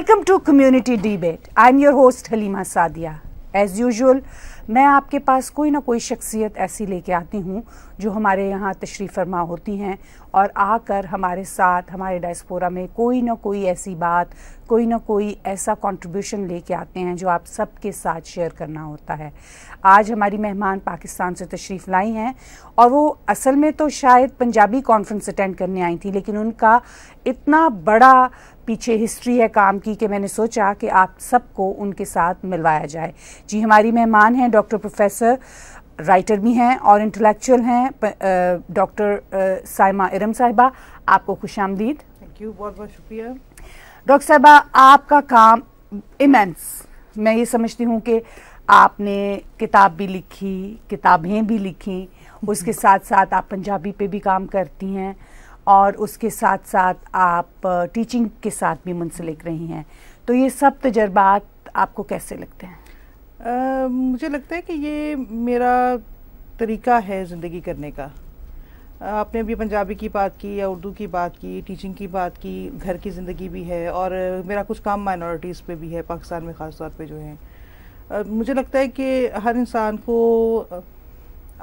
Welcome to community debate I am your host Halima Sadia as usual मैं आपके पास कोई ना कोई शख्सियत ऐसी लेके आती हूँ जो हमारे यहाँ तशरीफ़ फरमा होती हैं और आकर हमारे साथ हमारे डायस्पोरा में कोई ना कोई ऐसी बात कोई ना कोई ऐसा कंट्रीब्यूशन लेके आते हैं जो आप सब के साथ शेयर करना होता है आज हमारी मेहमान पाकिस्तान से तशरीफ़ लाई हैं और वो असल में तो शायद पंजाबी कॉन्फ्रेंस अटेंड करने आई थी लेकिन उनका इतना बड़ा पीछे हिस्ट्री है काम की कि मैंने सोचा कि आप सबको उनके साथ मिलवाया जाए जी हमारी मेहमान हैं डॉक्टर प्रोफेसर राइटर भी हैं और इंटेलेक्चुअल हैं डॉक्टर साइमा इरम साहिबा आपको खुश आमदीद थैंक यू बहुत बहुत शुक्रिया डॉक्टर साहिबा आपका काम इमेंस मैं ये समझती हूँ कि आपने किताब भी लिखी किताबें भी लिखी उसके साथ साथ आप पंजाबी पे भी काम करती हैं और उसके साथ साथ आप टीचिंग के साथ भी मुंसलिक रही हैं तो ये सब तजर्बात आपको कैसे लगते हैं आ, मुझे लगता है कि ये मेरा तरीका है ज़िंदगी करने का आपने अभी पंजाबी की बात की या उर्दू की बात की टीचिंग की बात की घर की ज़िंदगी भी है और मेरा कुछ काम माइनॉरिटीज़ पे भी है पाकिस्तान में ख़ास तौर पे जो है मुझे लगता है कि हर इंसान को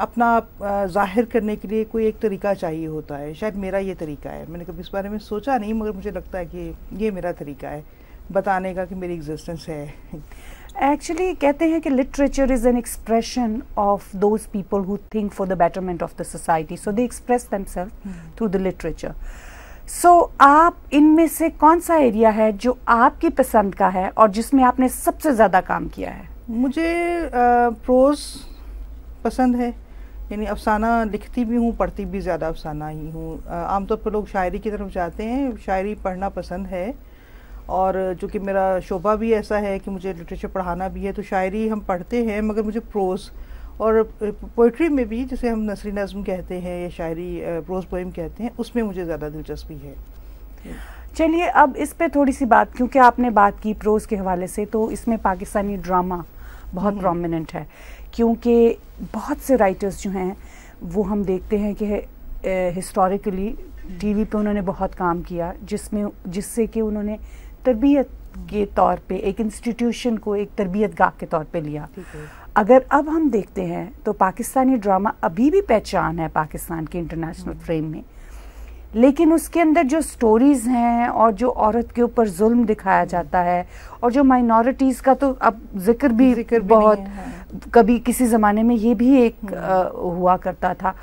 अपना जाहिर करने के लिए कोई एक तरीका चाहिए होता है शायद मेरा ये तरीका है मैंने कभी इस बारे में सोचा नहीं मगर मुझे लगता है कि ये मेरा तरीका है बताने का कि मेरी एग्जिस्टेंस है एक्चुअली कहते हैं कि literature is an expression of those people who think for the betterment of the society so they express themselves through the literature so आप इनमें से कौन सा एरिया है जो आपकी पसंद का है और जिसमें आपने सबसे ज़्यादा काम किया है मुझे प्रोज पसंद है यानी अफसाना लिखती भी हूँ पढ़ती भी ज़्यादा अफसाना ही हूँ आमतौर पर लोग शायरी की तरफ जाते हैं शायरी पढ़ना पसंद है और चूँकि मेरा शोभा भी ऐसा है कि मुझे लिटरेचर पढ़ाना भी है तो शायरी हम पढ़ते हैं मगर मुझे प्रोज़ और पोइट्री में भी जिसे हम नसरी नज़म कहते हैं या शायरी प्रोज़ पोइम कहते हैं उसमें मुझे ज़्यादा दिलचस्पी है चलिए अब इस पर थोड़ी सी बात क्योंकि आपने बात की प्रोज़ के हवाले से तो इसमें पाकिस्तानी ड्रामा बहुत प्रोमिनेंट हम्म। है क्योंकि बहुत से राइटर्स जो हैं वो हम देखते हैं कि हिस्टोरिकली हम्म। टीवी पे उन्होंने बहुत काम किया जिसमें जिससे कि उन्होंने तरबियत के तौर पे एक इंस्टीट्यूशन को एक तरबियत गाह के तौर पे लिया अगर अब हम देखते हैं तो पाकिस्तानी ड्रामा अभी भी पहचान है पाकिस्तान के इंटरनेशनल फ्रेम हम्म। में लेकिन उसके अंदर जो स्टोरीज़ हैं और जो औरत के ऊपर जुल्म दिखाया हम्म। जाता है और जो माइनॉरिटीज़ का तो अब जिक्र भी जिक्र बहुत भी हाँ। कभी किसी ज़माने में ये भी एक आ, हम्म। हुआ करता था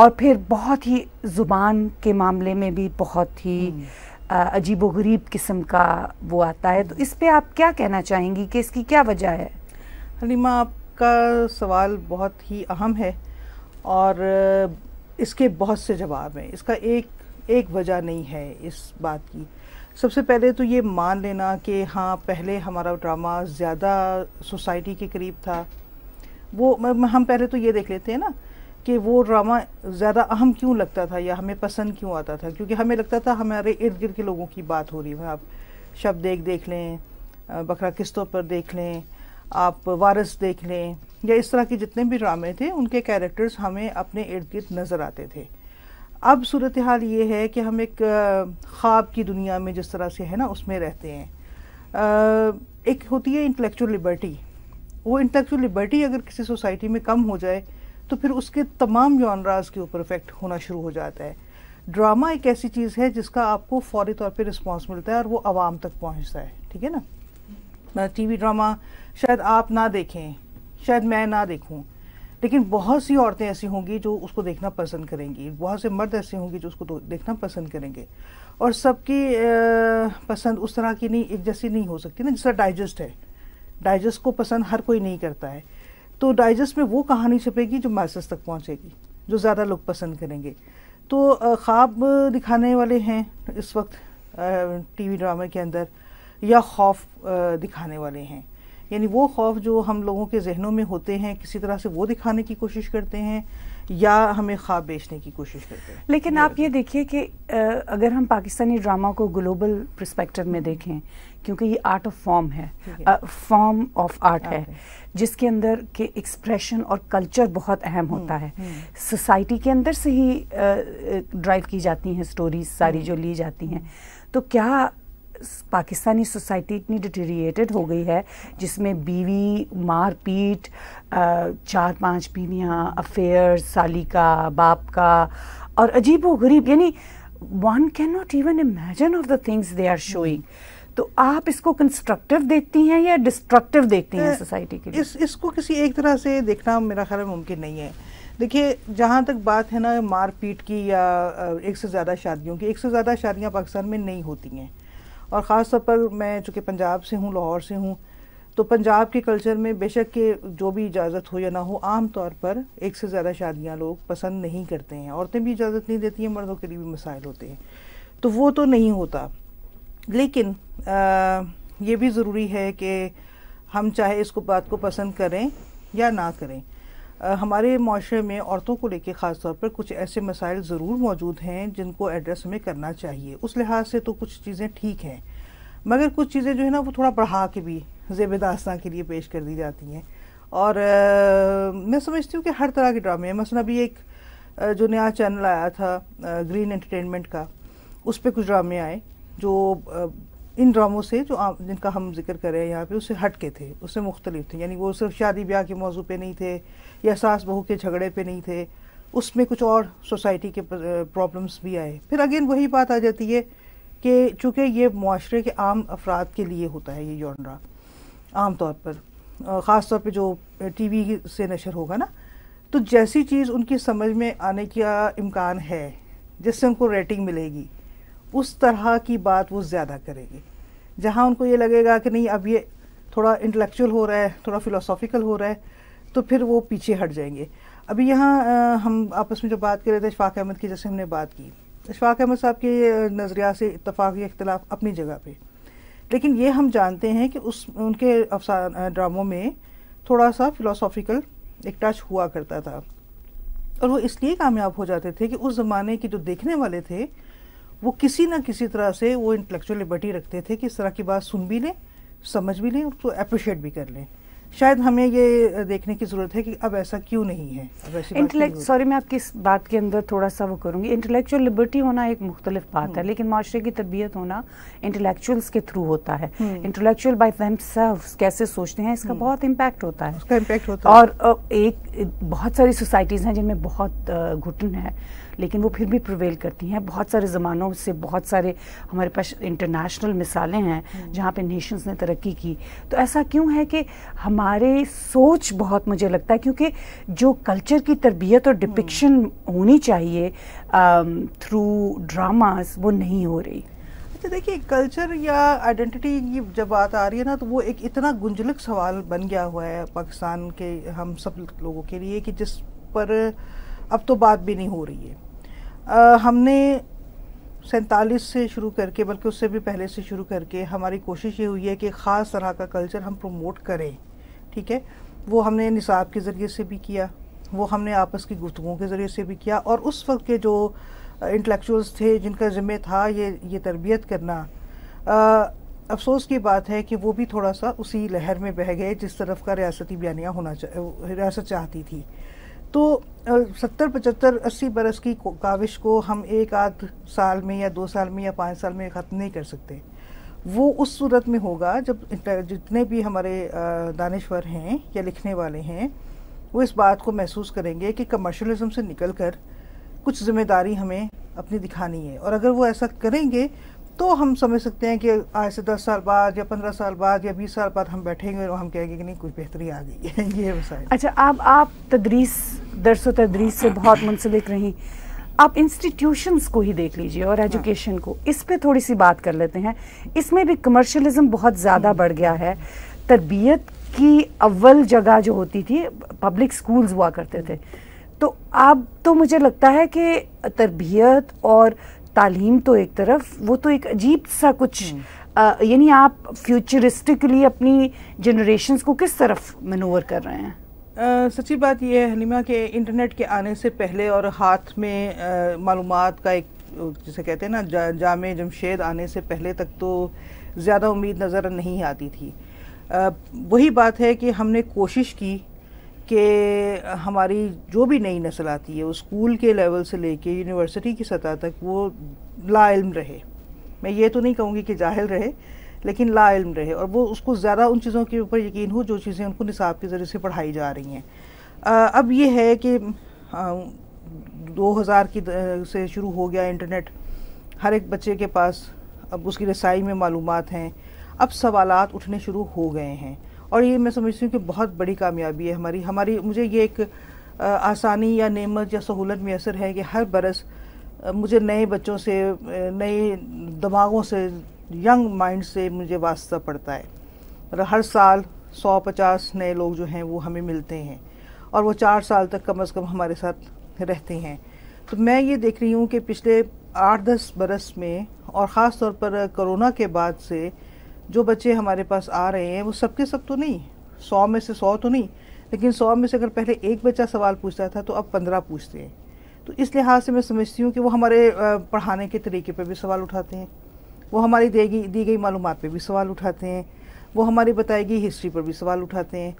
और फिर बहुत ही ज़ुबान के मामले में भी बहुत ही अजीब व गरीब किस्म का वो आता है तो इस पर आप क्या कहना चाहेंगी कि इसकी क्या वजह है हलीमा आपका सवाल बहुत ही अहम है और इसके बहुत से जवाब हैं इसका एक एक वजह नहीं है इस बात की सबसे पहले तो ये मान लेना कि हाँ पहले हमारा ड्रामा ज़्यादा सोसाइटी के करीब था वो हम पहले तो ये देख लेते हैं ना कि वो ड्रामा ज़्यादा अहम क्यों लगता था या हमें पसंद क्यों आता था क्योंकि हमें लगता था हमारे इर्द गिर्द के लोगों की बात हो रही है आप शब्द देख देख लें बकरा किस्तों पर देख लें आप वारस देख लें या इस तरह के जितने भी ड्रामे थे उनके कैरेक्टर्स हमें अपने इर्द गिर्द नज़र आते थे अब सूरत हाल ये है कि हम एक ख़्वाब की दुनिया में जिस तरह से है ना उसमें रहते हैं एक होती है इंटेलेक्चुअल लिबर्टी वो इंटेलेक्चुअल लिबर्टी अगर किसी सोसाइटी में कम हो जाए तो फिर उसके तमाम जॉनराज के ऊपर इफेक्ट होना शुरू हो जाता है ड्रामा एक ऐसी चीज़ है जिसका आपको फौरी तौर पर रिस्पॉन्स मिलता है और वो आवाम तक पहुँचता है ठीक है ना टी वी ड्रामा शायद आप ना देखें शायद मैं ना देखूँ लेकिन बहुत सी औरतें ऐसी होंगी जो उसको देखना पसंद करेंगी बहुत से मर्द ऐसे होंगे जो उसको देखना पसंद करेंगे और सबकी पसंद उस तरह की नहीं एक जैसी नहीं हो सकती ना जिस तरह डाइजेस्ट है डाइजेस्ट को पसंद हर कोई नहीं करता है तो डाइजेस्ट में वो कहानी छपेगी जो मैसेज तक पहुँचेगी जो ज़्यादा लोग पसंद करेंगे तो ख्वाब दिखाने वाले हैं इस वक्त टीवी ड्रामे के अंदर या खौफ दिखाने वाले हैं यानी वो खौफ जो हम लोगों के जहनों में होते हैं किसी तरह से वो दिखाने की कोशिश करते हैं या हमें ख्वाब बेचने की कोशिश करते हैं लेकिन आप ये देखिए कि अगर हम पाकिस्तानी ड्रामा को ग्लोबल प्रस्पेक्टिव में देखें क्योंकि ये आर्ट ऑफ फॉर्म है फॉर्म ऑफ आर्ट है जिसके अंदर के एक्सप्रेशन और कल्चर बहुत अहम हम्म, होता है सोसाइटी हम्म। के अंदर से ही ड्राइव की जाती हैं स्टोरीज सारी हम्म। जो ली जाती हैं तो क्या पाकिस्तानी सोसाइटी इतनी डिटेरिएटेड हो गई है जिसमें बीवी मारपीट चार पांच बीवियाँ अफेयर साली का बाप का और अजीब व गरीब यानी one can not even imagine of the things they are showing तो आप इसको कंस्ट्रक्टिव देखती हैं या डिस्ट्रक्टिव देखती हैं सोसाइटी के लिए इस इसको किसी एक तरह से देखना मेरा ख्याल मुमकिन नहीं है देखिए जहाँ तक बात है ना मारपीट की या एक से ज़्यादा शादियों की एक से ज़्यादा शादियाँ पाकिस्तान में नहीं होती हैं और ख़ास तौर पर मैं चूँकि पंजाब से हूँ लाहौर से हूँ तो पंजाब के कल्चर में बेशक के जो भी इजाज़त हो या ना हो आम तौर पर एक से ज़्यादा शादियाँ लोग पसंद नहीं करते हैं औरतें भी इजाज़त नहीं देती हैं मर्दों के लिए भी मसाइल होते हैं तो वो तो नहीं होता लेकिन आ, ये भी ज़रूरी है कि हम चाहे इसको बात को पसंद करें या ना करें हमारे माशरे में औरतों को लेके ख़ास तौर पर कुछ ऐसे मसाइल ज़रूर मौजूद हैं जिनको एड्रेस हमें करना चाहिए उस लिहाज से तो कुछ चीज़ें ठीक हैं मगर कुछ चीज़ें जो है ना वो थोड़ा बढ़ा के भी जेब दास्तान के लिए पेश कर दी जाती हैं और आ, मैं समझती हूँ कि हर तरह के ड्रामे हैं मसला अभी एक जो नया चैनल आया था ग्रीन एंटरटेनमेंट का उस पर कुछ ड्रामे आए जो इन ड्रामों से जो आप जिनका हम जिक्र कर रहे हैं यहाँ पे उससे हट के थे उससे मुख्तलिफ थे यानी वो सिर्फ शादी ब्याह के मौजू पे नहीं थे या सास बहू के झगड़े पे नहीं थे उसमें कुछ और सोसाइटी के प्रॉब्लम्स भी आए फिर अगेन वही बात आ जाती है कि चूँकि ये माशरे के आम अफराद के लिए होता है ये जॉनरा आम तौर पर ख़ास तौर पर जो टी वी से नशर होगा ना तो जैसी चीज़ उनकी समझ में आने का इम्कान है जिससे उनको रेटिंग मिलेगी उस तरह की बात वो ज़्यादा करेगी जहाँ उनको ये लगेगा कि नहीं अब ये थोड़ा इंटेलेक्चुअल हो रहा है थोड़ा फिलोसॉफिकल हो रहा है तो फिर वो पीछे हट जाएंगे अभी यहाँ हम आपस में जो बात कर रहे थे अशफाक अहमद की जैसे हमने बात की अशफाक अहमद साहब के नज़रिया से इतफाक़ या इख्तलाफ अपनी जगह पे लेकिन ये हम जानते हैं कि उस उनके अफसान ड्रामों में थोड़ा सा फिलोसॉफिकल एक टच हुआ करता था और वो इसलिए कामयाब हो जाते थे कि उस ज़माने के जो देखने वाले थे वो किसी ना किसी तरह से वो इंटेलेक्चुअल लिबर्टी रखते थे कि इस तरह की बात सुन भी लें समझ भी लें उसको अप्रिशिएट भी कर लें शायद हमें ये देखने की ज़रूरत है कि अब ऐसा क्यों नहीं है इंटेलेक्ट सॉरी मैं आपकी इस बात के अंदर थोड़ा सा वो करूँगी इंटेलेक्चुअल लिबर्टी होना एक मुख्तलिफ बात है हम्म। लेकिन माशरे की तरबियत होना इंटेलेक्चुअल्स के थ्रू होता है इंटेलेक्चुअल बाई सेल्फ कैसे सोचते हैं इसका हम्म। बहुत इम्पैक्ट होता है उसका इम्पैक्ट होता है और एक बहुत सारी सोसाइटीज़ हैं जिनमें बहुत घुटन है लेकिन वो फिर भी प्रिवेल करती हैं बहुत सारे ज़मानों से बहुत सारे हमारे पास इंटरनेशनल मिसालें हैं हम्म। जहाँ पे नेशंस ने तरक्की की तो ऐसा क्यों है कि हमारे हमारे सोच बहुत मुझे लगता है क्योंकि जो कल्चर की तरबियत और डिपिक्शन हम्म। होनी चाहिए थ्रू um, ड्रामास वो नहीं हो रही अच्छा देखिए कल्चर या आइडेंटिटी की जब बात आ रही है ना तो वो एक इतना गुंजलक सवाल बन गया हुआ है पाकिस्तान के हम सब लोगों के लिए कि जिस पर अब तो बात भी नहीं हो रही है आ, हमने सैंतालीस से शुरू करके बल्कि उससे भी पहले से शुरू करके हमारी कोशिश ये हुई है कि ख़ास तरह का कल्चर हम प्रमोट करें ठीक है वो हमने निसाब के ज़रिए से भी किया वो हमने आपस की गुफ्तु के ज़रिए से भी किया और उस वक्त के जो इंटेलेक्चुअल्स थे जिनका ज़िम्मे था ये ये तरबियत करना आ, अफसोस की बात है कि वो भी थोड़ा सा उसी लहर में बह गए जिस तरफ का रियासती बयानिया होना चा, रियासत चाहती थी तो सत्तर पचहत्तर अस्सी बरस की काविश को हम एक आध साल में या दो साल में या पाँच साल में ख़त्म नहीं कर सकते वो उस सूरत में होगा जब जितने भी हमारे दानश्वर हैं या लिखने वाले हैं वो इस बात को महसूस करेंगे कि कमर्शलिज्म से निकल कर कुछ जिम्मेदारी हमें अपनी दिखानी है और अगर वो ऐसा करेंगे तो हम समझ सकते हैं कि आज से दस साल बाद या पंद्रह साल बाद या बीस साल बाद हम बैठेंगे और हम कहेंगे कि नहीं कुछ बेहतरी आ गई है ये मसाइल अच्छा आप आप तदरीस दरस तदरीस से बहुत मुंसलिक रहीं आप इंस्टीट्यूशंस को ही देख लीजिए और एजुकेशन हाँ। को इस पे थोड़ी सी बात कर लेते हैं इसमें भी कमर्शलिज्म बहुत ज़्यादा हाँ। बढ़ गया है तरबियत की अव्वल जगह जो होती थी पब्लिक स्कूल्स हुआ करते थे तो अब तो मुझे लगता है कि तरबियत और तालीम तो एक तरफ वो तो एक अजीब सा कुछ हाँ। यानी आप फ्यूचरिस्टिकली अपनी जनरेशन को किस तरफ मनोवर कर रहे हैं सच्ची बात यह है हनीमा के इंटरनेट के आने से पहले और हाथ में मालूम का एक जिसे कहते हैं ना जा, जाम जमशेद आने से पहले तक तो ज़्यादा उम्मीद नज़र नहीं आती थी आ, वही बात है कि हमने कोशिश की कि हमारी जो भी नई नस्ल आती है वो स्कूल के लेवल से लेके यूनिवर्सिटी की सतह तक वो लाइल रहे मैं ये तो नहीं कहूँगी कि जाहिल रहे लेकिन ला इल्म रहे और वो उसको ज़्यादा उन चीज़ों के ऊपर यकीन हो जो चीज़ें उनको निसाब के ज़रिए से पढ़ाई जा रही हैं अब ये है कि दो हज़ार की से शुरू हो गया इंटरनेट हर एक बच्चे के पास अब उसकी रसाई में मालूम हैं अब सवाल उठने शुरू हो गए हैं और ये मैं समझती हूँ कि बहुत बड़ी कामयाबी है हमारी हमारी मुझे ये एक आसानी या नेमत या सहूलत असर है कि हर बरस मुझे नए बच्चों से नए दिमागों से यंग माइंड से मुझे वास्ता पड़ता है मतलब हर साल सौ पचास नए लोग जो हैं वो हमें मिलते हैं और वो चार साल तक कम अज़ कम हमारे साथ रहते हैं तो मैं ये देख रही हूँ कि पिछले आठ दस बरस में और ख़ास तौर पर कोरोना के बाद से जो बच्चे हमारे पास आ रहे हैं वो सबके सब तो नहीं सौ में से सौ तो नहीं लेकिन सौ में से अगर पहले एक बच्चा सवाल पूछता था तो अब पंद्रह पूछते हैं तो इस लिहाज से मैं समझती हूँ कि वो हमारे पढ़ाने के तरीके पर भी सवाल उठाते हैं वो हमारी देगी दी गई मालूम पर भी सवाल उठाते हैं वो हमारी बताई गई हिस्ट्री पर भी सवाल उठाते हैं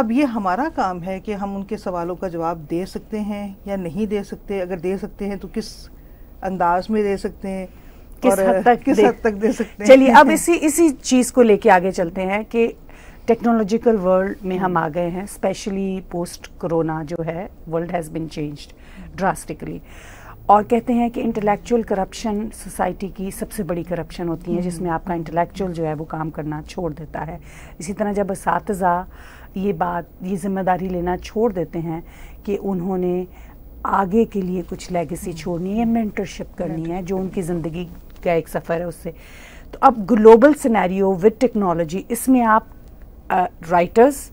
अब ये हमारा काम है कि हम उनके सवालों का जवाब दे सकते हैं या नहीं दे सकते अगर दे सकते हैं तो किस अंदाज में दे सकते हैं किस हद तक किस हद तक दे सकते हैं चलिए अब इसी इसी चीज़ को लेके आगे चलते हैं कि टेक्नोलॉजिकल वर्ल्ड में हम आ गए हैं स्पेशली पोस्ट कोरोना जो है world has been changed drastically और कहते हैं कि इंटेलेक्चुअल करप्शन सोसाइटी की सबसे बड़ी करप्शन होती है जिसमें आपका इंटेलेक्चुअल जो है वो काम करना छोड़ देता है इसी तरह जब इस ये बात ये जिम्मेदारी लेना छोड़ देते हैं कि उन्होंने आगे के लिए कुछ लेगेसी छोड़नी है मेंटरशिप करनी है जो उनकी ज़िंदगी का एक सफ़र है उससे तो अब ग्लोबल सिनेरियो विद टेक्नोलॉजी इसमें आप राइटर्स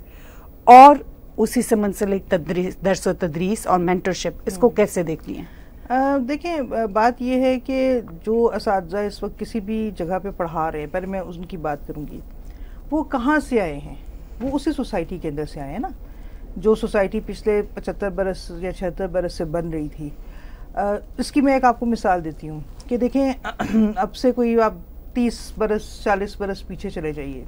और उसी से मुंसलिक तदरीस दरस तदरीस और मेंटरशिप इसको हम्म। कैसे देखती हैं देखें बात यह है कि जो इस वक्त किसी भी जगह पे पढ़ा रहे हैं पर मैं उनकी बात करूँगी वो कहाँ से आए हैं वो उसी सोसाइटी के अंदर से आए हैं ना जो सोसाइटी पिछले पचहत्तर बरस या छिहत्तर बरस से बन रही थी आ, इसकी मैं एक आपको मिसाल देती हूँ कि देखें अब से कोई आप तीस बरस चालीस बरस पीछे चले जाइए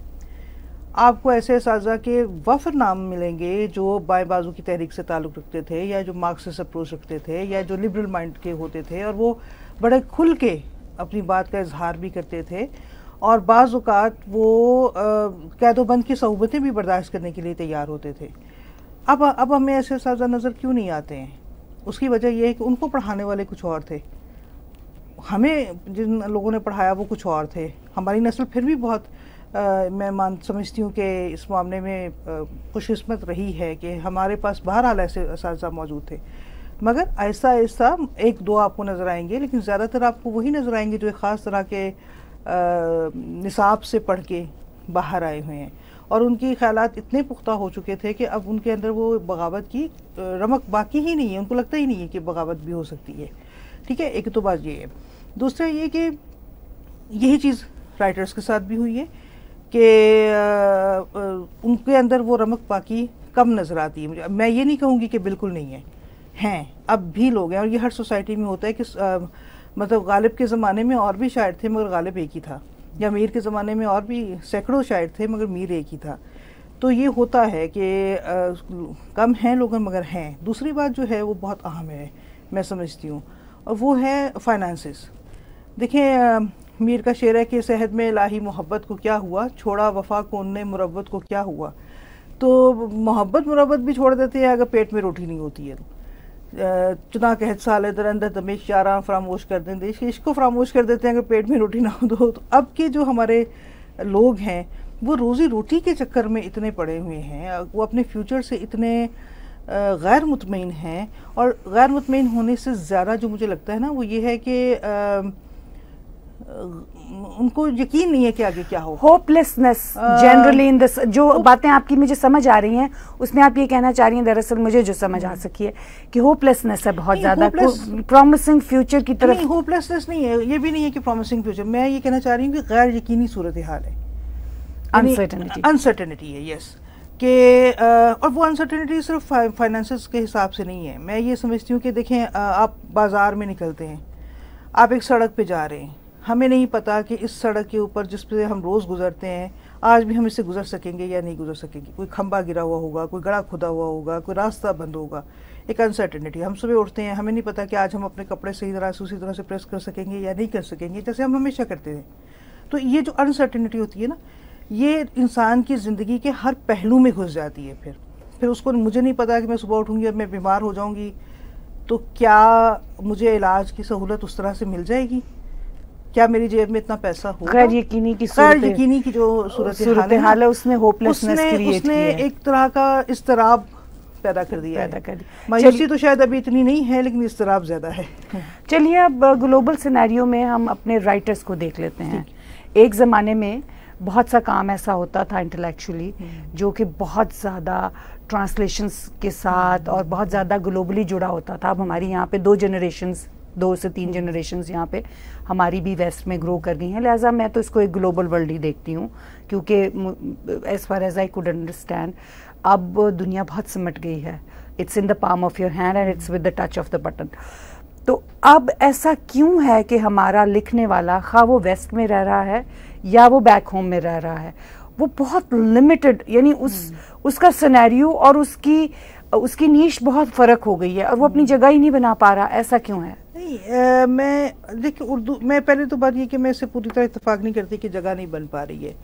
आपको ऐसे इस के वफर नाम मिलेंगे जो बाएं बाजू की तहरीक से ताल्लुक़ रखते थे या जो मार्क्सिस अप्रोच रखते थे या जो लिबरल माइंड के होते थे और वो बड़े खुल के अपनी बात का इजहार भी करते थे और बाज़ात वो कैदोबंद की सहूबतें भी बर्दाश्त करने के लिए तैयार होते थे अब अब हमें ऐसे इस नज़र क्यों नहीं आते हैं उसकी वजह यह है कि उनको पढ़ाने वाले कुछ और थे हमें जिन लोगों ने पढ़ाया वो कुछ और थे हमारी नस्ल फिर भी बहुत मैं मान समझती हूँ कि इस मामले में खुशकस्मत रही है कि हमारे पास बहरहाल ऐसे इस मौजूद थे मगर आहिस्ता आहिस्ता एक दो आपको नज़र आएंगे लेकिन ज़्यादातर आपको वही नज़र आएंगे जो एक ख़ास तरह के निसाब से पढ़ के बाहर आए हुए हैं और उनके ख्याल इतने पुख्ता हो चुके थे कि अब उनके अंदर वो बगावत की रमक बाकी ही नहीं है उनको लगता ही नहीं है कि बगावत भी हो सकती है ठीक है एक तो बात ये है दूसरा ये कि यही चीज़ राइटर्स के साथ भी हुई है कि उनके अंदर वो रमक पाकी कम नज़र आती है मैं ये नहीं कहूँगी कि बिल्कुल नहीं है हैं अब भी लोग हैं और ये हर सोसाइटी में होता है कि आ, मतलब गालिब के ज़माने में और भी शायर थे मगर गालिब एक ही था या मीर के ज़माने में और भी सैकड़ों शायर थे मगर मीर एक ही था तो ये होता है कि आ, कम हैं लोग मगर हैं दूसरी बात जो है वो बहुत अहम है मैं समझती हूँ और वो है फाइनेंसिस देखें मीर का शेर है कि सेहत में इलाही मोहब्बत को क्या हुआ छोड़ा वफा को उनने मुरबत को क्या हुआ तो मोहब्बत मुरबत भी छोड़ देते हैं अगर पेट में रोटी नहीं होती है तो। चुना कहत साल इधर अंदर दमेश चारा फरामोश कर दें देश इश्क को फरामोश कर देते हैं अगर पेट में रोटी ना हो तो, तो अब के जो हमारे लोग हैं वो रोज़ी रोटी के चक्कर में इतने पड़े हुए हैं वो अपने फ्यूचर से इतने गैर मुतमिन हैं और गैर मुतमिन होने से ज़्यादा जो मुझे लगता है ना वो ये है कि उनको यकीन नहीं है कि आगे क्या हो होपलेसनेस जनरली इन दिस जो बातें आपकी मुझे समझ आ रही हैं उसमें आप ये कहना चाह रही हैं दरअसल मुझे जो समझ आ सकी है कि होपलेसनेस है बहुत ज़्यादा प्रॉमिसिंग फ्यूचर की तरफ होपलेसनेस नहीं है ये भी नहीं है कि प्रॉमिसिंग फ्यूचर मैं ये कहना चाह रही हूँ कि गैर यकीनी सूरत हाल है अनसर्टनिटी अनसर्टनिटी है यस के और वो अनसर्टनिटी सिर्फ फाइनेंस के हिसाब से नहीं है मैं ये समझती हूँ कि देखें आप बाज़ार में निकलते हैं आप एक सड़क पे जा रहे हैं हमें नहीं पता कि इस सड़क के ऊपर जिस पर हम रोज़ गुजरते हैं आज भी हम इससे गुजर सकेंगे या नहीं गुजर सकेंगे कोई खंबा गिरा हुआ होगा कोई गड़ा खुदा हुआ होगा कोई रास्ता बंद होगा एक अनसर्टेनिटी हम सुबह उठते हैं हमें नहीं पता कि आज हम अपने कपड़े सही तरह से उसी तरह से प्रेस कर सकेंगे या नहीं कर सकेंगे जैसे हम हमेशा करते हैं तो ये जो अनसर्टेनिटी होती है ना ये इंसान की ज़िंदगी के हर पहलू में घुस जाती है फिर फिर उसको मुझे नहीं पता कि मैं सुबह उठूँगी और मैं बीमार हो जाऊँगी तो क्या मुझे इलाज की सहूलत उस तरह से मिल जाएगी क्या मेरी जेब में इतना पैसा हो गैर यकीनी की गैर यकीनी की जो सूरत हाल है उसने होपलेसनेस क्रिएट उसने एक तरह का इस्तराब पैदा कर दिया पैदा कर दिया मायूसी तो शायद अभी इतनी नहीं है लेकिन इस्तराब ज़्यादा है चलिए अब ग्लोबल सिनेरियो में हम अपने राइटर्स को देख लेते हैं एक ज़माने में बहुत सा काम ऐसा होता था इंटेलेक्चुअली हम्म। जो कि बहुत ज़्यादा ट्रांसलेशंस के साथ और बहुत ज़्यादा ग्लोबली जुड़ा होता था अब हमारी यहाँ पे दो जनरेशन दो से तीन जनरेशन यहाँ पे हमारी भी वेस्ट में ग्रो कर गई हैं लिहाजा मैं तो इसको एक ग्लोबल वर्ल्ड ही देखती हूँ क्योंकि as far as I could understand अब दुनिया बहुत सिमट गई है it's in the palm of your hand and it's with the touch of the button तो अब ऐसा क्यों है कि हमारा लिखने वाला खा वो वेस्ट में रह रहा है या वो बैक होम में रह रहा है वो बहुत लिमिटेड यानी उस हम्म। उसका सिनेरियो और उसकी उसकी नीश बहुत फ़र्क हो गई है और वो हम्म। अपनी जगह ही नहीं बना पा रहा ऐसा क्यों है नहीं आ, मैं देखिए उर्दू मैं पहले तो बात ये कि मैं इसे पूरी तरह इतफाक़ नहीं करती कि जगह नहीं बन पा रही है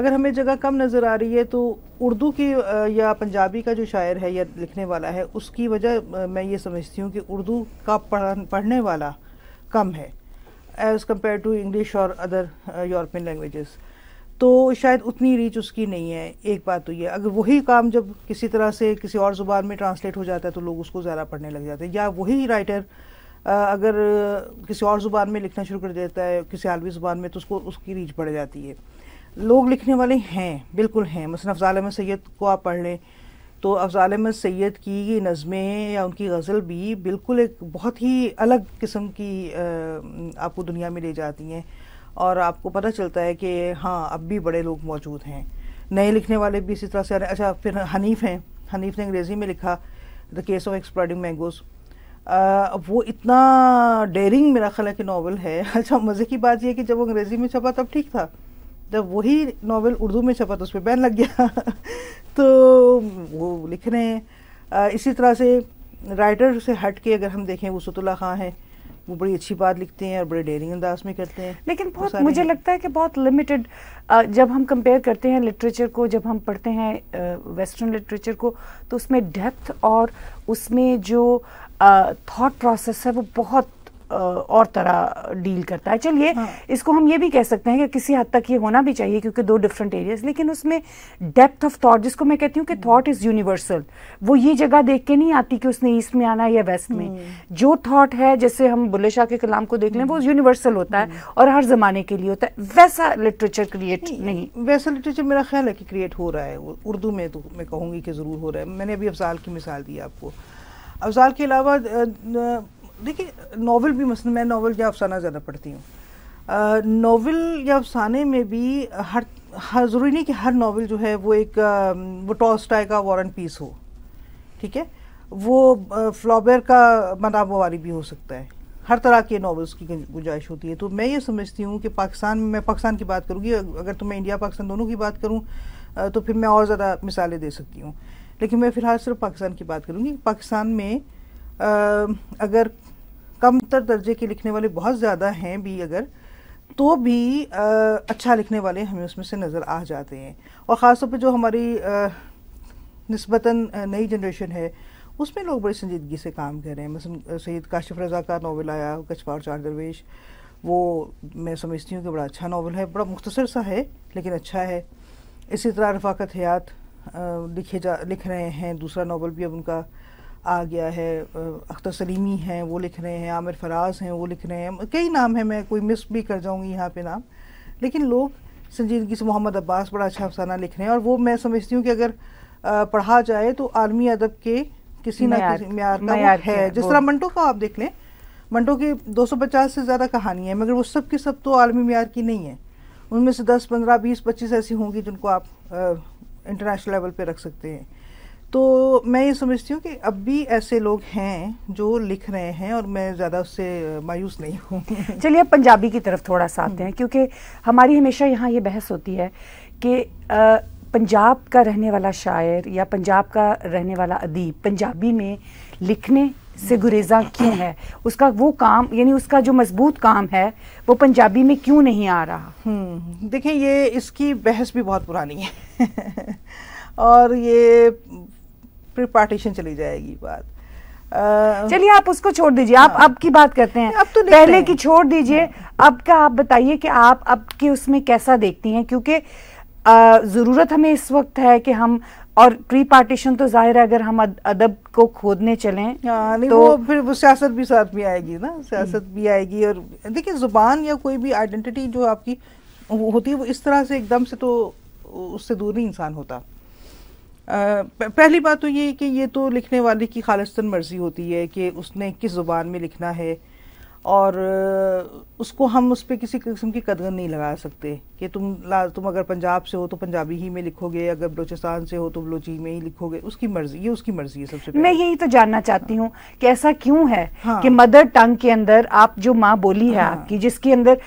अगर हमें जगह कम नज़र आ रही है तो उर्दू की या पंजाबी का जो शायर है या लिखने वाला है उसकी वजह मैं ये समझती हूँ कि उर्दू का पढ़ने वाला कम है एज़ कम्पेयर टू इंग्लिश और अदर यूरोपियन लैंग्वेजेस तो शायद उतनी रीच उसकी नहीं है एक बात तो ये अगर वही काम जब किसी तरह से किसी और ज़ुबान में ट्रांसलेट हो जाता है तो लोग उसको ज़्यादा पढ़ने लग जाते हैं या वही राइटर अगर किसी और ज़ुबान में लिखना शुरू कर देता है किसी आलवी ज़ुबान में तो उसको उसकी रीच बढ़ जाती है लोग लिखने वाले हैं बिल्कुल हैं मसलन अफजाल अहमद सैद को आप पढ़ लें तो अफजाल अहमद सैद की नज़में या उनकी गज़ल भी बिल्कुल एक बहुत ही अलग किस्म की आपको दुनिया में ले जाती हैं और आपको पता चलता है कि हाँ अब भी बड़े लोग मौजूद हैं नए लिखने वाले भी इसी तरह से अच्छा फिर हनीफ हैं हनीफ ने अंग्रेज़ी में लिखा the case of exploding mangoes वो इतना डेरिंग मेरा ख्याल है कि नावल है अच्छा मज़े की बात यह कि जब वो अंग्रेज़ी में छपा तब ठीक था जब वही नावल उर्दू में छपा तो उस पर बैन लग गया तो वो लिख रहे हैं इसी तरह से राइटर से हट के अगर हम देखें वसतुल्ला खां हैं वो बड़ी अच्छी बात लिखते हैं और बड़े डेरिंग अंदाज में करते हैं लेकिन बहुत मुझे लगता है कि बहुत लिमिटेड जब हम कंपेयर करते हैं लिटरेचर को जब हम पढ़ते हैं वेस्टर्न लिटरेचर को तो उसमें डेप्थ और उसमें जो थॉट प्रोसेस है वो बहुत और तरह डील करता है चलिए हाँ। इसको हम ये भी कह सकते हैं कि किसी हद तक ये होना भी चाहिए क्योंकि दो डिफरेंट एरियाज लेकिन उसमें डेप्थ ऑफ थॉट जिसको मैं कहती हूँ कि थॉट इज यूनिवर्सल वो ये जगह देख के नहीं आती कि उसने ईस्ट में आना है या वेस्ट में हम्म। जो थॉट है जैसे हम बुल्ले शाह के कलाम को देख लें वो यूनिवर्सल होता है हम्म। और हर जमाने के लिए होता है वैसा लिटरेचर क्रिएट नहीं वैसा लिटरेचर मेरा ख्याल है कि क्रिएट हो रहा है उर्दू में तो मैं कहूँगी कि ज़रूर हो रहा है मैंने अभी अफजाल की मिसाल दी आपको अफजाल के अलावा देखिए नावल भी मसल मैं नावल या अफसाना ज़्यादा पढ़ती हूँ नावल या अफसाने में भी हर हर ज़रूरी नहीं कि हर नावल जो है वो एक वो टॉस्टाय का वॉर एंड पीस हो ठीक है वो फ्लॉबर का वाली भी हो सकता है हर तरह के नावल्स की गुंजाइश होती है तो मैं ये समझती हूँ कि पाकिस्तान में मैं पाकिस्तान की बात करूँगी अगर तो मैं इंडिया पाकिस्तान दोनों की बात करूँ तो फिर मैं और ज़्यादा मिसालें दे सकती हूँ लेकिन मैं फ़िलहाल सिर्फ पाकिस्तान की बात करूँगी पाकिस्तान में अगर कमतर दर्जे के लिखने वाले बहुत ज़्यादा हैं भी अगर तो भी आ, अच्छा लिखने वाले हमें उसमें से नज़र आ जाते हैं और ख़ासतौर पर जो हमारी नस्बता नई जनरेशन है उसमें लोग बड़ी संजीदगी से काम कर रहे हैं मसलन सैद काशिफ रज़ा का नावल आया कछपा और चार दरवेश वो मैं समझती हूँ कि बड़ा अच्छा नावल है बड़ा मुख्तसर सा है लेकिन अच्छा है इसी तरह रफाकत हयात लिखे जा लिख रहे हैं दूसरा नावल भी अब उनका आ गया है अख्तर सलीमी हैं वो लिख रहे हैं आमिर फराज हैं वो लिख रहे हैं कई नाम हैं मैं कोई मिस भी कर जाऊँगी यहाँ पे नाम लेकिन लोग संजीदगी से मोहम्मद अब्बास बड़ा अच्छा अफसाना लिख रहे हैं और वो मैं समझती हूँ कि अगर पढ़ा जाए तो आलमी अदब के किसी ना किसी मैार का है जिस तरह मंटो का आप देख लें मंटो के 250 से ज़्यादा कहानियाँ मगर वो सब के सब तो आलमी मैार की नहीं है उनमें से 10, 15, 20, 25 ऐसी होंगी जिनको आप इंटरनेशनल लेवल पे रख सकते हैं तो मैं ये समझती हूँ कि अब भी ऐसे लोग हैं जो लिख रहे हैं और मैं ज़्यादा उससे मायूस नहीं हूँ चलिए अब पंजाबी की तरफ थोड़ा सा आते हैं हम्म। क्योंकि हमारी हमेशा यहाँ ये बहस होती है कि पंजाब का रहने वाला शायर या पंजाब का रहने वाला अदीब पंजाबी में लिखने से गुरेजा क्यों है उसका वो काम यानी उसका जो मजबूत काम है वो पंजाबी में क्यों नहीं आ रहा हम्म, देखें ये इसकी बहस भी बहुत पुरानी है और ये फिर पार्टीशन चली जाएगी बात चलिए आप उसको छोड़ दीजिए आप अब हाँ। की बात करते हैं अब तो पहले की छोड़ दीजिए हाँ। अब का आप बताइए कि आप अब के उसमें कैसा देखती हैं क्योंकि ज़रूरत हमें इस वक्त है कि हम और प्री पार्टीशन तो जाहिर है अगर हम अदब को खोदने चलें हाँ, तो वो फिर वो सियासत भी साथ में आएगी ना सियासत हम्म। भी आएगी और देखिए ज़ुबान या कोई भी आइडेंटिटी जो आपकी होती है वो इस तरह से एकदम से तो उससे दूर नहीं इंसान होता पहली बात तो ये कि ये तो लिखने वाले की खालिस्तन मर्जी होती है कि उसने किस ज़ुबान में लिखना है और उसको हम उस पर किसी किस्म की कदर नहीं लगा सकते कि तुम ला तुम अगर पंजाब से हो तो पंजाबी ही में लिखोगे अगर बलोचिस्तान से हो तो बलोची में ही लिखोगे उसकी मर्जी ये उसकी मर्जी है सबसे मैं यही तो जानना चाहती हूँ कि ऐसा क्यों है हाँ। कि मदर टंग के अंदर आप जो माँ बोली है हाँ। आपकी जिसके अंदर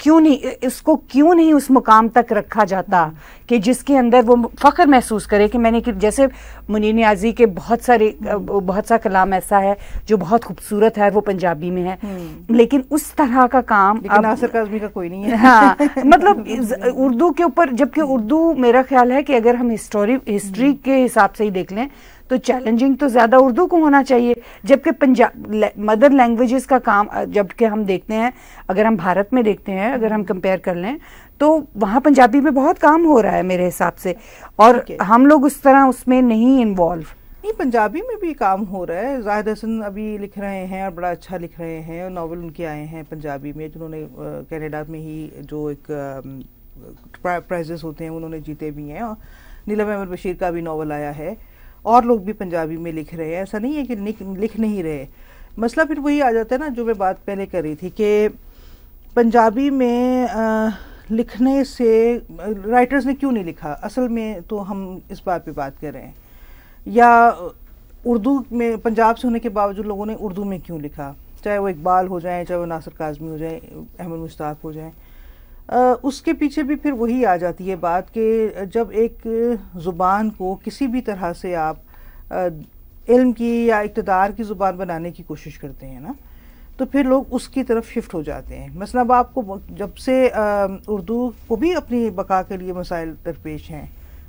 क्यों नहीं इसको क्यों नहीं उस मुकाम तक रखा जाता हाँ। कि जिसके अंदर वो फ़ख्र महसूस करे कि मैंने कि जैसे मुनी न्याजी के बहुत सारे हाँ। बहुत सा कलाम ऐसा है जो बहुत खूबसूरत है वो पंजाबी में है हम्म। लेकिन उस तरह का काम लेकिन नासिर का कोई नहीं है हाँ मतलब उर्दू के ऊपर जबकि उर्दू मेरा ख्याल है कि अगर हम हिस्टोरी हिस्ट्री हम्म। के हिसाब से ही देख लें तो चैलेंजिंग तो ज़्यादा उर्दू को होना चाहिए जबकि पंजाब मदर लैंग्वेजेस का काम जबकि हम देखते हैं अगर हम भारत में देखते हैं अगर हम कंपेयर हम्म। कर लें तो वहाँ पंजाबी में बहुत काम हो रहा है मेरे हिसाब से और हम लोग उस तरह उसमें नहीं इन्वॉल्व नहीं पंजाबी में भी काम हो रहा है जाहिद हसन अभी लिख रहे हैं और बड़ा अच्छा लिख रहे हैं और नावल उनके आए हैं पंजाबी में जिन्होंने कनाडा में ही जो एक प्राइजेस होते हैं उन्होंने जीते भी हैं और नीलम अहमद बशीर का भी नावल आया है और लोग भी पंजाबी में लिख रहे हैं ऐसा नहीं है कि लिख नहीं रहे मसला फिर वही आ जाता है ना जो मैं बात पहले कर रही थी कि पंजाबी में आ, लिखने से राइटर्स ने क्यों नहीं लिखा असल में तो हम इस बात पे बात कर रहे हैं या उर्दू में पंजाब से होने के बावजूद लोगों ने उर्दू में क्यों लिखा चाहे वो इकबाल हो जाए चाहे वो नासिर काजमी हो जाए अहमद मुश्ताक हो जाए उसके पीछे भी फिर वही आ जाती है बात कि जब एक ज़ुबान को किसी भी तरह से आप इल्म की या इकतदार की ज़ुबान बनाने की कोशिश करते हैं ना तो फिर लोग उसकी तरफ शिफ्ट हो जाते हैं मसला अब आपको जब से उर्दू को भी अपनी बका के लिए मसाइल दरपेश हैं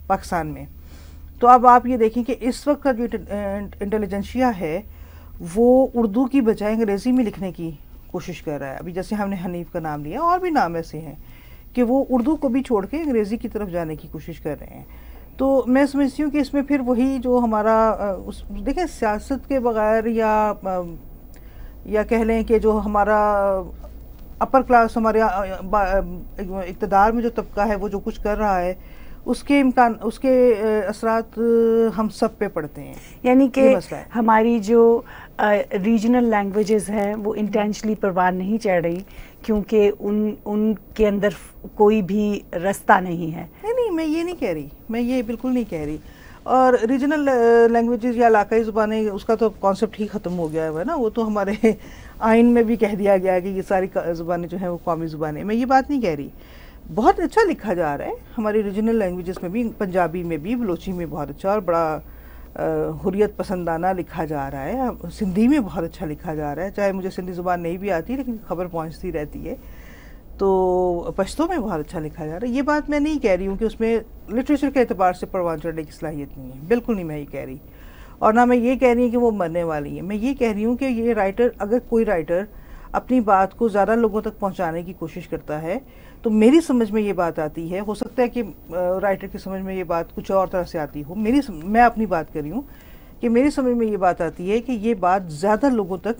पाकिस्तान में तो अब आप ये देखें कि इस वक्त का जो इंटेलिजेंशिया है वो उर्दू की बजाय अंग्रेज़ी में लिखने की कोशिश कर रहा है अभी जैसे हमने हनीफ का नाम लिया और भी नाम ऐसे हैं कि वो उर्दू को भी छोड़ के अंग्रेज़ी की तरफ जाने की कोशिश कर रहे हैं तो मैं समझती हूँ कि इसमें फिर वही जो हमारा उस देखें सियासत के बगैर या या कह लें कि जो हमारा अपर क्लास हमारे इकतदार में जो तबका है वो जो कुछ कर रहा है उसके इम्कान उसके असरात हम सब पे पड़ते हैं यानी कि हमारी जो रीजनल लैंग्वेजेस हैं वो इंटेंशली परवान नहीं चढ़ रही क्योंकि उन उनके अंदर कोई भी रास्ता नहीं है नहीं नहीं मैं ये नहीं कह रही मैं ये बिल्कुल नहीं कह रही और रीजनल लैंग्वेजेस या इलाकई ज़ुबानें उसका तो कॉन्सेप्ट ही ख़त्म हो गया है ना वो तो हमारे आइन में भी कह दिया गया है कि ये सारी ज़ुबानें जो हैं वो कौमी ज़ुबानें मैं ये बात नहीं कह रही बहुत अच्छा लिखा जा रहा है हमारी रीजनल लैंग्वेजेस में भी पंजाबी में भी बलोची में बहुत अच्छा और बड़ा हुरियत पसंदाना लिखा जा रहा है सिंधी में बहुत अच्छा लिखा जा रहा है चाहे मुझे सिंधी ज़ुबान नहीं भी आती लेकिन खबर पहुंचती रहती है तो पश्तों में बहुत अच्छा लिखा जा रहा है ये बात मैं नहीं कह रही हूँ कि उसमें लिटरेचर के अतबार से परवान चढ़ने की सलाहियत नहीं है बिल्कुल नहीं मैं ये कह रही और ना मैं ये कह रही हूँ कि वो मरने वाली है मैं ये कह रही हूँ कि ये राइटर अगर कोई राइटर अपनी बात को ज़्यादा लोगों तक पहुँचाने की कोशिश करता है तो मेरी समझ में ये बात आती है हो सकता है कि राइटर की समझ में ये बात कुछ और तरह से आती हो मेरी मैं अपनी बात कर रही हूँ कि मेरी समझ में ये बात आती है कि ये बात ज़्यादा लोगों तक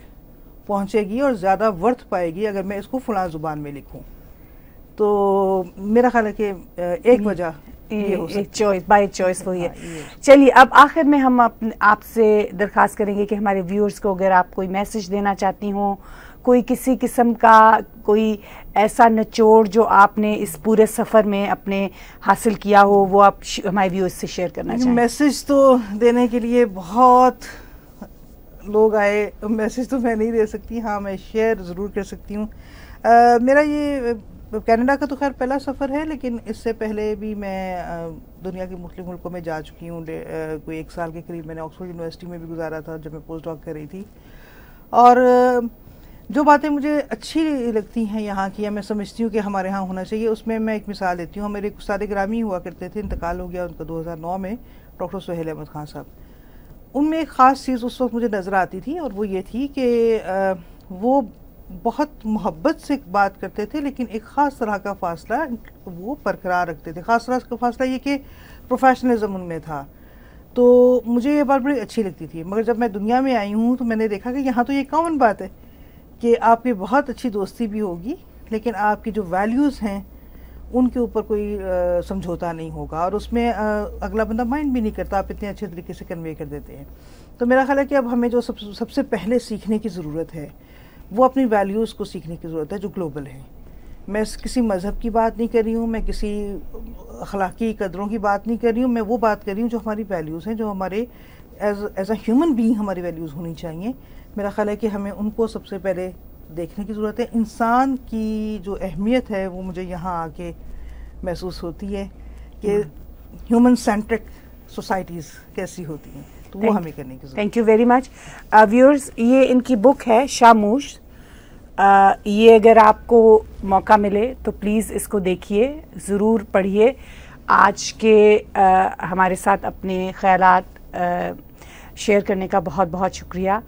पहुँचेगी और ज़्यादा वर्थ पाएगी अगर मैं इसको फुला ज़ुबान में लिखूँ तो मेरा ख्याल है कि एक हम्म। वजह एक चॉइस बाय चॉइस वही हाँ, है चलिए अब आखिर में हम आपसे दरख्वास्त करेंगे कि हमारे व्यूअर्स को अगर आप कोई मैसेज देना चाहती हूँ कोई किसी किस्म का कोई ऐसा नचोड़ जो आपने इस पूरे सफ़र में अपने हासिल किया हो वो आप हमारे व्यूज से शेयर करना चाहिए मैसेज तो देने के लिए बहुत लोग आए मैसेज तो मैं नहीं दे सकती हाँ मैं शेयर ज़रूर कर सकती हूँ मेरा ये कनाडा का तो खैर पहला सफ़र है लेकिन इससे पहले भी मैं दुनिया के मुख्तु मुल्कों में जा चुकी हूँ कोई एक साल के करीब मैंने ऑक्सफोर्ड यूनिवर्सिटी में भी गुजारा था जब मैं पोस्ट डॉक कर रही थी और जो बातें मुझे अच्छी लगती हैं यहाँ की या मैं समझती हूँ कि हमारे यहाँ होना चाहिए उसमें मैं एक मिसाल देती हूँ हमारे एक उस्ताद ग्रामी हुआ करते थे इंतकाल हो गया उनका 2009 में डॉक्टर सुहेल अहमद खान साहब उनमें एक ख़ास चीज़ उस वक्त मुझे नज़र आती थी और वो ये थी कि वो बहुत मोहब्बत से बात करते थे लेकिन एक ख़ास तरह का फासला वो बरकरार रखते थे ख़ास तरह का फासला ये कि प्रोफेशनलिज्म उनमें था तो मुझे ये बात बड़ी अच्छी लगती थी मगर जब मैं दुनिया में आई हूँ तो मैंने देखा कि यहाँ तो ये कॉमन बात है कि आपकी बहुत अच्छी दोस्ती भी होगी लेकिन आपकी जो वैल्यूज़ हैं उनके ऊपर कोई समझौता नहीं होगा और उसमें आ, अगला बंदा माइंड भी नहीं करता आप इतने अच्छे तरीके से कन्वे कर देते हैं तो मेरा ख्याल है कि अब हमें जो सब सबसे पहले सीखने की ज़रूरत है वो अपनी वैल्यूज़ को सीखने की ज़रूरत है जो ग्लोबल है मैं किसी मज़हब की बात नहीं कर रही हूँ मैं किसी अखलाकी कदरों की बात नहीं कर रही हूँ मैं वो बात कर रही हूँ जो हमारी वैल्यूज़ हैं जो हमारे as as a human being हमारी वैल्यूज़ होनी चाहिए मेरा ख्याल है कि हमें उनको सबसे पहले देखने की ज़रूरत है इंसान की जो अहमियत है वो मुझे यहाँ आके महसूस होती है कि ह्यूमन सेंट्रिक सोसाइटीज़ कैसी होती हैं तो वो हमें करने की ज़रूरत thank you very much viewers ये इनकी बुक है शामोश uh, ये अगर आपको मौका मिले तो प्लीज़ इसको देखिए ज़रूर पढ़िए आज के आ, uh, हमारे साथ अपने ख्याल शेयर uh, करने का बहुत बहुत शुक्रिया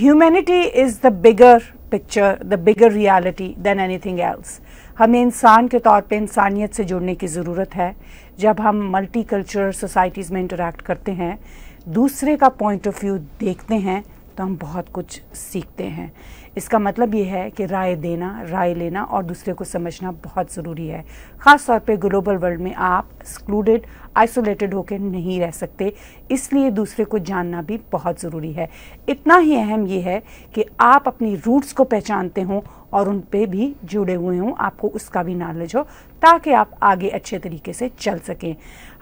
humanity is the bigger picture the bigger reality than anything else हमें इंसान के तौर पे इंसानियत से जुड़ने की ज़रूरत है जब हम मल्टी कल्चरल सोसाइटीज़ में इंटरेक्ट करते हैं दूसरे का पॉइंट ऑफ व्यू देखते हैं तो हम बहुत कुछ सीखते हैं इसका मतलब ये है कि राय देना राय लेना और दूसरे को समझना बहुत ज़रूरी है ख़ास तौर पे ग्लोबल वर्ल्ड में आप एक्सक्लूडेड आइसोलेटेड होकर नहीं रह सकते इसलिए दूसरे को जानना भी बहुत ज़रूरी है इतना ही अहम ये है कि आप अपनी रूट्स को पहचानते हों और उन पर भी जुड़े हुए हों आपको उसका भी नॉलेज हो ताकि आप आगे अच्छे तरीके से चल सकें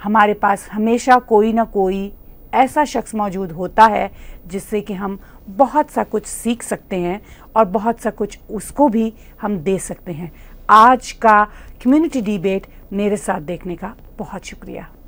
हमारे पास हमेशा कोई ना कोई ऐसा शख्स मौजूद होता है जिससे कि हम बहुत सा कुछ सीख सकते हैं और बहुत सा कुछ उसको भी हम दे सकते हैं आज का कम्युनिटी डिबेट मेरे साथ देखने का बहुत शुक्रिया